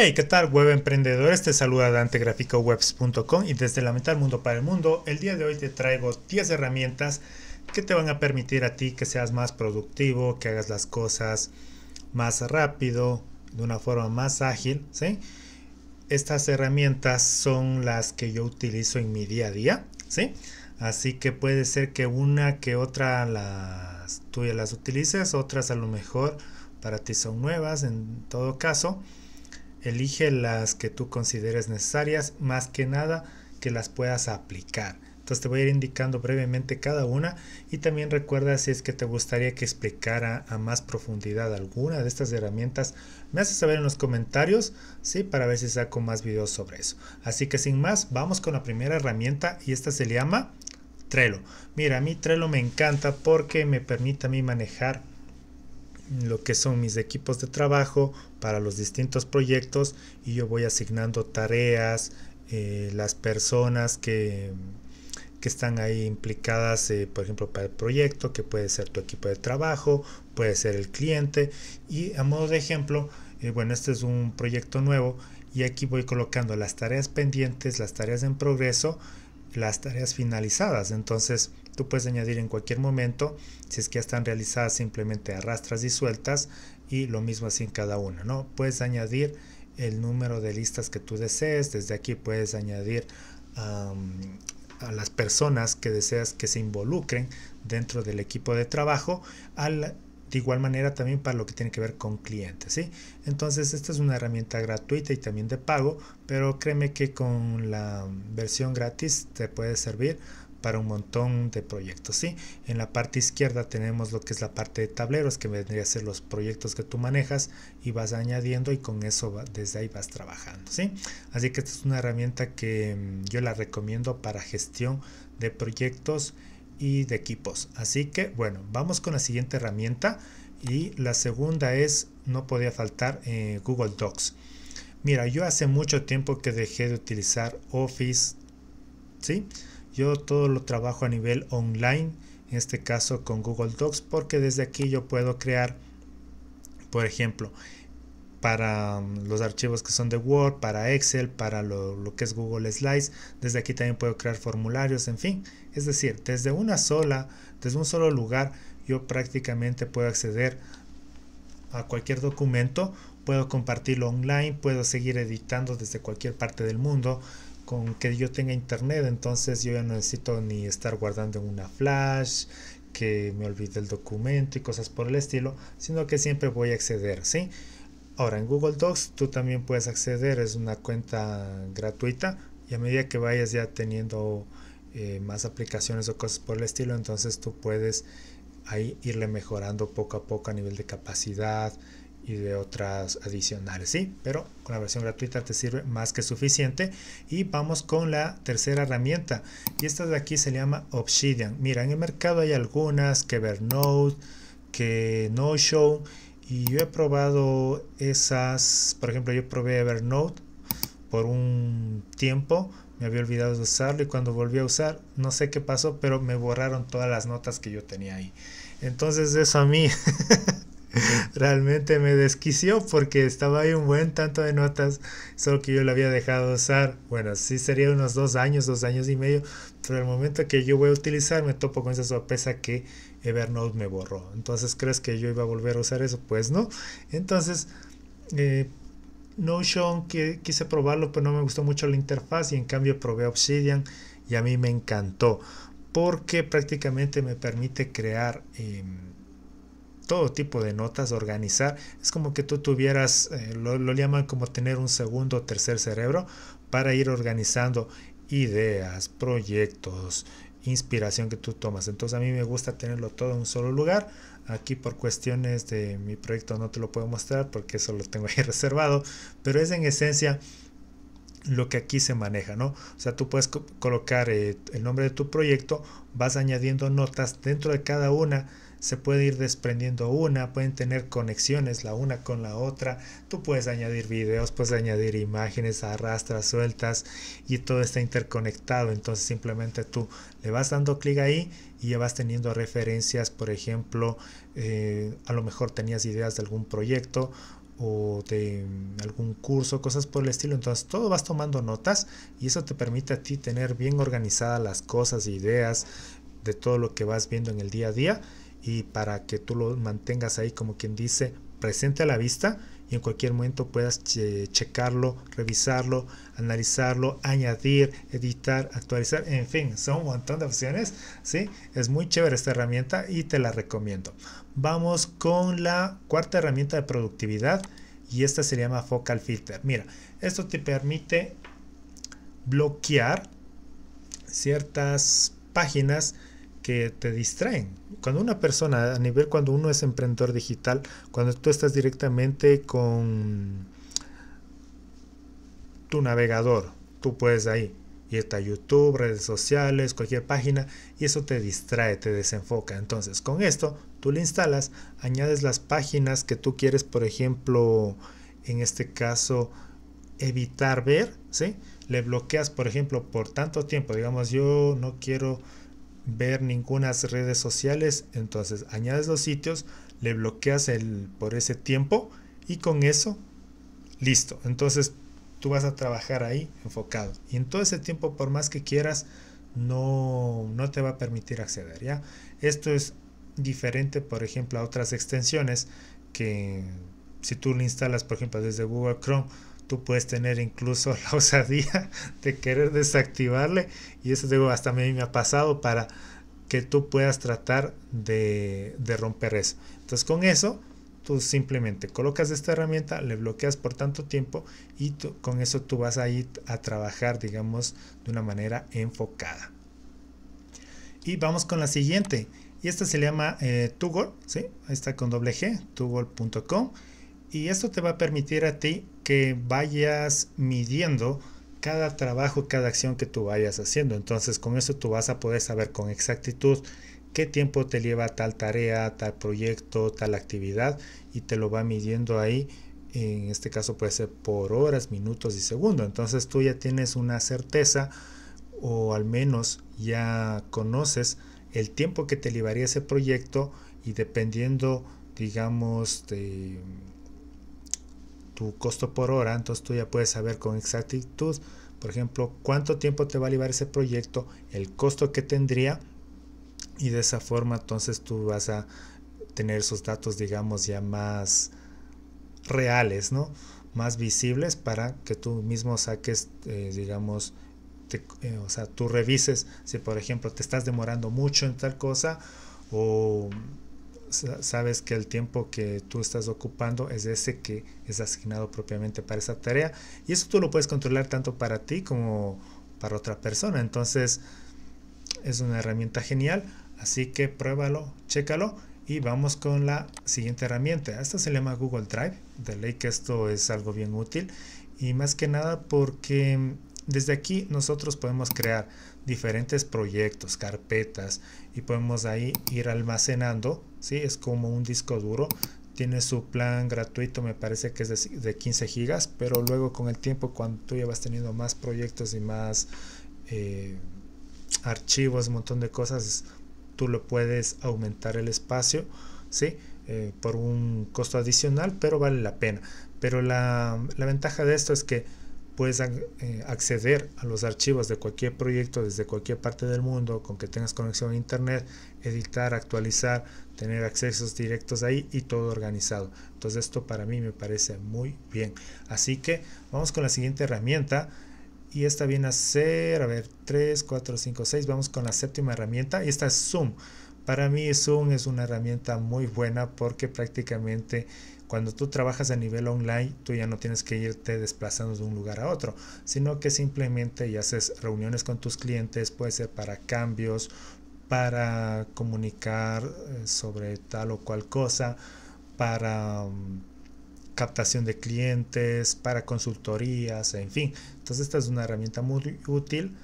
Hey, ¿qué tal web emprendedores? Te saluda Dante GraficoWebs.com y desde la mitad del mundo para el mundo, el día de hoy te traigo 10 herramientas que te van a permitir a ti que seas más productivo, que hagas las cosas más rápido, de una forma más ágil, ¿sí? Estas herramientas son las que yo utilizo en mi día a día, ¿sí? Así que puede ser que una que otra las, tú las utilices, otras a lo mejor para ti son nuevas. En todo caso, elige las que tú consideres necesarias, más que nada que las puedas aplicar. Entonces te voy a ir indicando brevemente cada una y también recuerda si es que te gustaría que explicara a más profundidad alguna de estas herramientas, me haces saber en los comentarios, ¿sí? Para ver si saco más videos sobre eso. Así que sin más, vamos con la primera herramienta y esta se llama Trello. Mira, a mí Trello me encanta porque me permite a mí manejar lo que son mis equipos de trabajo para los distintos proyectos y yo voy asignando tareas, eh, las personas que, están ahí implicadas, eh, por ejemplo, para el proyecto, que puede ser tu equipo de trabajo, puede ser el cliente y a modo de ejemplo, eh, bueno, este es un proyecto nuevo y aquí voy colocando las tareas pendientes, las tareas en progreso las tareas finalizadas. Entonces tú puedes añadir en cualquier momento, si es que ya están realizadas, simplemente arrastras y sueltas y lo mismo así en cada una, ¿no? Puedes añadir el número de listas que tú desees, desde aquí puedes añadir a las personas que deseas que se involucren dentro del equipo de trabajo al de igual manera también para lo que tiene que ver con clientes, ¿sí? Entonces esta es una herramienta gratuita y también de pago, pero créeme que con la versión gratis te puede servir para un montón de proyectos, ¿sí? En la parte izquierda tenemos lo que es la parte de tableros, que vendría a ser los proyectos que tú manejas y vas añadiendo y con eso va, desde ahí vas trabajando, ¿sí? Así que esta es una herramienta que mm, yo la recomiendo para gestión de proyectos y de equipos. Así que bueno, vamos con la siguiente herramienta y la segunda es, no podía faltar, eh, Google Docs. Mira, yo hace mucho tiempo que dejé de utilizar Office, ¿sí? Yo todo lo trabajo a nivel online, en este caso con Google Docs, porque desde aquí yo puedo crear, por ejemplo, para um, los archivos que son de Word, para Excel, para lo, que es Google Slides. Desde aquí también puedo crear formularios, en fin. Es decir, desde una sola, desde un solo lugar, yo prácticamente puedo acceder a cualquier documento, puedo compartirlo online, puedo seguir editando desde cualquier parte del mundo. Con que yo tenga internet, entonces yo ya no necesito ni estar guardando una flash, que me olvide el documento y cosas por el estilo, sino que siempre voy a acceder, ¿sí? Ahora, en Google Docs tú también puedes acceder, es una cuenta gratuita y a medida que vayas ya teniendo eh, más aplicaciones o cosas por el estilo, entonces tú puedes ahí irle mejorando poco a poco a nivel de capacidad y de otras adicionales, ¿sí? Pero con la versión gratuita te sirve más que suficiente. Y vamos con la tercera herramienta. Y esta de aquí se llama Obsidian. Mira, en el mercado hay algunas, que Evernote, que No Show y yo he probado esas, por ejemplo, yo probé Evernote por un tiempo, me había olvidado de usarlo y cuando volví a usar, no sé qué pasó, pero me borraron todas las notas que yo tenía ahí. Entonces eso a mí realmente me desquició porque estaba ahí un buen tanto de notas, solo que yo la había dejado usar. Bueno, sí sería unos dos años, dos años y medio, pero el momento que yo voy a utilizar me topo con esa sorpresa que Evernote me borró. Entonces, ¿crees que yo iba a volver a usar eso? Pues no. Entonces, eh, Notion quise probarlo, pero no me gustó mucho la interfaz y en cambio probé Obsidian y a mí me encantó porque prácticamente me permite crear em, todo tipo de notas, organizar. Es como que tú tuvieras, eh, lo, lo, llaman como tener un segundo o tercer cerebro para ir organizando ideas, proyectos, inspiración que tú tomas. Entonces a mí me gusta tenerlo todo en un solo lugar. Aquí por cuestiones de mi proyecto no te lo puedo mostrar porque eso lo tengo ahí reservado. Pero es en esencia lo que aquí se maneja, ¿no? O sea, tú puedes colocar eh, el nombre de tu proyecto, vas añadiendo notas dentro de cada una se puede ir desprendiendo una, pueden tener conexiones la una con la otra, tú puedes añadir videos, puedes añadir imágenes, arrastras, sueltas y todo está interconectado, entonces simplemente tú le vas dando clic ahí y ya vas teniendo referencias, por ejemplo, eh, a lo mejor tenías ideas de algún proyecto o de mm, algún curso, cosas por el estilo. Entonces todo vas tomando notas y eso te permite a ti tener bien organizadas las cosas, ideas de todo lo que vas viendo en el día a día y para que tú lo mantengas ahí como quien dice presente a la vista y en cualquier momento puedas checarlo, revisarlo, analizarlo, añadir, editar, actualizar, en fin, son un montón de opciones, ¿sí? Es muy chévere esta herramienta y te la recomiendo. Vamos con la cuarta herramienta de productividad y esta se llama Focal Filter. Mira, esto te permite bloquear ciertas páginas, que te distraen. Cuando una persona, a nivel cuando uno es emprendedor digital, cuando tú estás directamente con tu navegador, tú puedes ahí, y está YouTube, redes sociales, cualquier página, y eso te distrae, te desenfoca. Entonces, con esto, tú le instalas, añades las páginas que tú quieres, por ejemplo, en este caso, evitar ver, ¿sí? Le bloqueas, por ejemplo, por tanto tiempo. Digamos, yo no quiero ver ninguna redes sociales, entonces añades los sitios, le bloqueas el, por ese tiempo y con eso, listo. Entonces tú vas a trabajar ahí enfocado. Y en todo ese tiempo, por más que quieras, no, no te va a permitir acceder, ¿ya? Esto es diferente, por ejemplo, a otras extensiones que si tú le instalas, por ejemplo, desde Google Chrome, tú puedes tener incluso la osadía de querer desactivarle y eso digo hasta a mí me ha pasado para que tú puedas tratar de, romper eso entonces con eso tú simplemente colocas esta herramienta le bloqueas por tanto tiempo y con eso tú vas a ir a trabajar digamos de una manera enfocada y vamos con la siguiente y esta se llama eh, Tugol, ¿sí? está con doble G, tugol.com y esto te va a permitir a ti que vayas midiendo cada trabajo, cada acción que tú vayas haciendo. Entonces con eso tú vas a poder saber con exactitud qué tiempo te lleva tal tarea, tal proyecto, tal actividad y te lo va midiendo ahí. En este caso puede ser por horas, minutos y segundos. Entonces tú ya tienes una certeza o al menos ya conoces el tiempo que te llevaría ese proyecto y dependiendo, digamos, de tu costo por hora, entonces tú ya puedes saber con exactitud, por ejemplo, cuánto tiempo te va a llevar ese proyecto, el costo que tendría y de esa forma entonces tú vas a tener esos datos, digamos, ya más reales, ¿no? Más visibles para que tú mismo saques, eh, digamos, eh, o sea, tú revises si, por ejemplo, te estás demorando mucho en tal cosa o sabes que el tiempo que tú estás ocupando es ese que es asignado propiamente para esa tarea y eso tú lo puedes controlar tanto para ti como para otra persona. Entonces es una herramienta genial, así que pruébalo, chécalo y vamos con la siguiente herramienta. Esta se llama Google Drive, de ley que esto es algo bien útil y más que nada porque mm, desde aquí nosotros podemos crear diferentes proyectos, carpetas y podemos ahí ir almacenando, ¿sí? Es como un disco duro. Tiene su plan gratuito, me parece que es de, 15 gigas, pero luego con el tiempo, cuando tú ya vas teniendo más proyectos y más eh, archivos, un montón de cosas, tú lo puedes aumentar el espacio, ¿sí? Eh, por un costo adicional, pero vale la pena. Pero la ventaja de esto es que puedes eh, acceder a los archivos de cualquier proyecto desde cualquier parte del mundo con que tengas conexión a internet, editar, actualizar, tener accesos directos ahí y todo organizado. Entonces esto para mí me parece muy bien. Así que vamos con la siguiente herramienta y esta viene a ser, a ver, 3, 4, 5, 6, vamos con la séptima herramienta y esta es Zoom. Para mí Zoom es una herramienta muy buena porque prácticamente cuando tú trabajas a nivel online, tú ya no tienes que irte desplazando de un lugar a otro, sino que simplemente ya haces reuniones con tus clientes, puede ser para cambios, para comunicar eh, sobre tal o cual cosa, para mm, captación de clientes, para consultorías, en fin. Entonces esta es una herramienta muy útil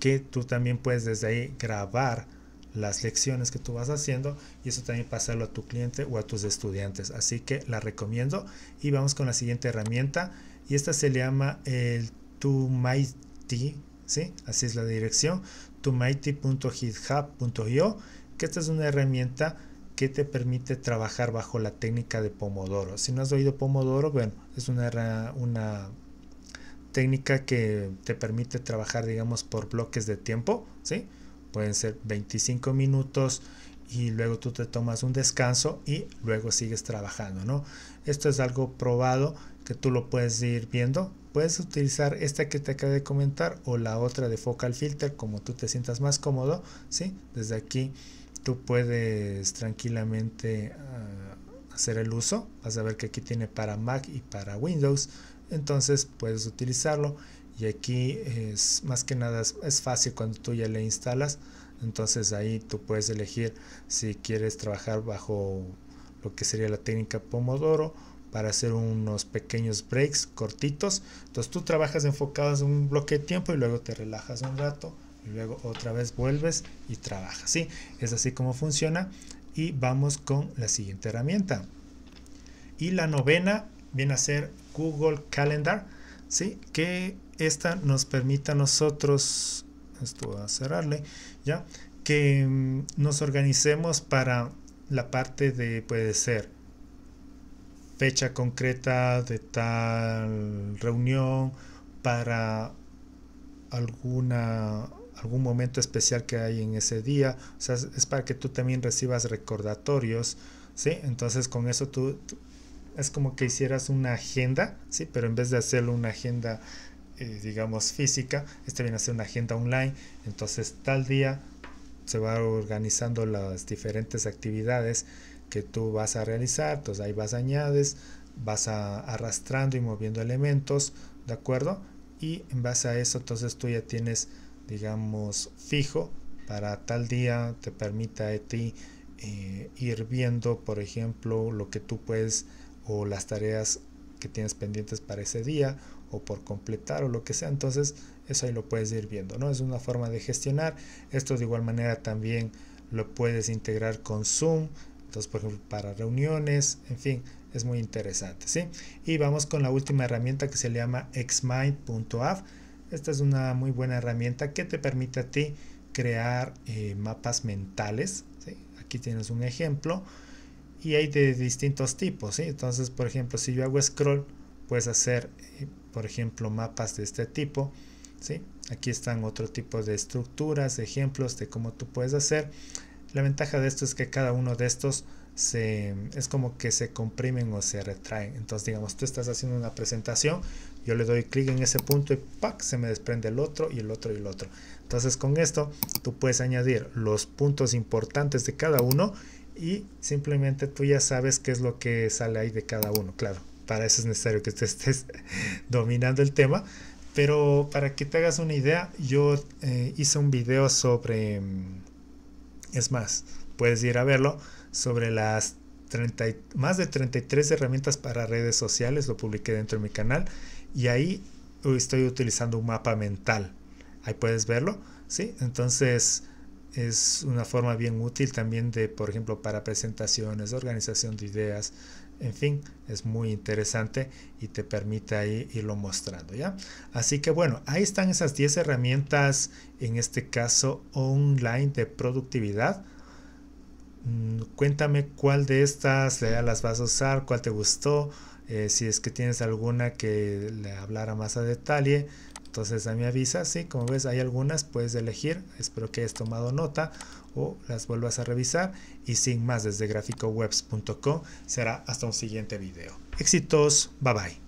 que tú también puedes desde ahí grabar las lecciones que tú vas haciendo y eso también pasarlo a tu cliente o a tus estudiantes. Así que la recomiendo y vamos con la siguiente herramienta y esta se llama el To Mighty, ¿sí? Así es la dirección, tomighty.github.io, que esta es una herramienta que te permite trabajar bajo la técnica de Pomodoro. Si no has oído Pomodoro, bueno, es una, una técnica que te permite trabajar, digamos, por bloques de tiempo, ¿sí? pueden ser 25 minutos y luego tú te tomas un descanso y luego sigues trabajando, ¿no? Esto es algo probado que tú lo puedes ir viendo. Puedes utilizar esta que te acabo de comentar o la otra de focal filter como tú te sientas más cómodo, ¿sí? Desde aquí tú puedes tranquilamente ah, hacer el uso. Vas a ver que aquí tiene para Mac y para Windows. Entonces puedes utilizarlo y aquí es más que nada es, fácil cuando tú ya le instalas entonces ahí tú puedes elegir si quieres trabajar bajo lo que sería la técnica pomodoro para hacer unos pequeños breaks cortitos entonces tú trabajas enfocado en un bloque de tiempo y luego te relajas un rato y luego otra vez vuelves y trabajas ¿sí? es así como funciona y vamos con la siguiente herramienta y la novena viene a ser Google Calendar ¿sí? que esta nos permite a nosotros, esto voy a cerrarle, ya, que mm, nos organicemos para la parte de, puede ser, fecha concreta de tal reunión, para alguna algún momento especial que hay en ese día, o sea, es para que tú también recibas recordatorios, ¿sí? Entonces con eso tú es como que hicieras una agenda, ¿sí? Pero en vez de hacerlo una agenda eh, digamos, física, este viene a ser una agenda online, entonces tal día se va organizando las diferentes actividades que tú vas a realizar, entonces ahí vas añades, vas a, arrastrando y moviendo elementos, ¿de acuerdo? Y en base a eso, entonces tú ya tienes, digamos, fijo para tal día, te permita a ti eh, ir viendo, por ejemplo, lo que tú puedes o las tareas que tienes pendientes para ese día o por completar o lo que sea. Entonces, eso ahí lo puedes ir viendo, ¿no? Es una forma de gestionar. Esto de igual manera también lo puedes integrar con Zoom, entonces, por ejemplo, para reuniones, en fin, es muy interesante, ¿sí? Y vamos con la última herramienta que se llama xmind.app. Esta es una muy buena herramienta que te permite a ti crear eh, mapas mentales, Aquí tienes un ejemplo y hay de distintos tipos. Entonces, por ejemplo, si yo hago scroll, puedes hacer, eh, por ejemplo, mapas de este tipo. ¿sí? Aquí están otro tipo de estructuras, ejemplos de cómo tú puedes hacer. La ventaja de esto es que cada uno de estos es como que se comprimen o se retraen. Entonces, digamos, tú estás haciendo una presentación, yo le doy clic en ese punto y ¡pac! se me desprende el otro y el otro y el otro. Entonces, con esto, tú puedes añadir los puntos importantes de cada uno y simplemente tú ya sabes qué es lo que sale ahí de cada uno. Claro, para eso es necesario que te estés dominando el tema, pero para que te hagas una idea, yo eh, hice un video sobre, mm, es más, puedes ir a verlo, sobre las 30, más de 33 herramientas para redes sociales, lo publiqué dentro de mi canal y ahí estoy utilizando un mapa mental. Ahí puedes verlo, ¿sí? Entonces es una forma bien útil también de, por ejemplo, para presentaciones, organización de ideas, en fin, es muy interesante y te permite ahí irlo mostrando, ¿ya? Así que bueno, ahí están esas 10 herramientas, en este caso online de productividad. Mm, cuéntame cuál de estas las vas a usar, cuál te gustó, eh, si es que tienes alguna que le hablara más a detalle entonces a mi avisa, sí, como ves hay algunas, puedes elegir, espero que hayas tomado nota o las vuelvas a revisar y sin más desde gráficowebs.com será hasta un siguiente video. Éxitos, bye bye.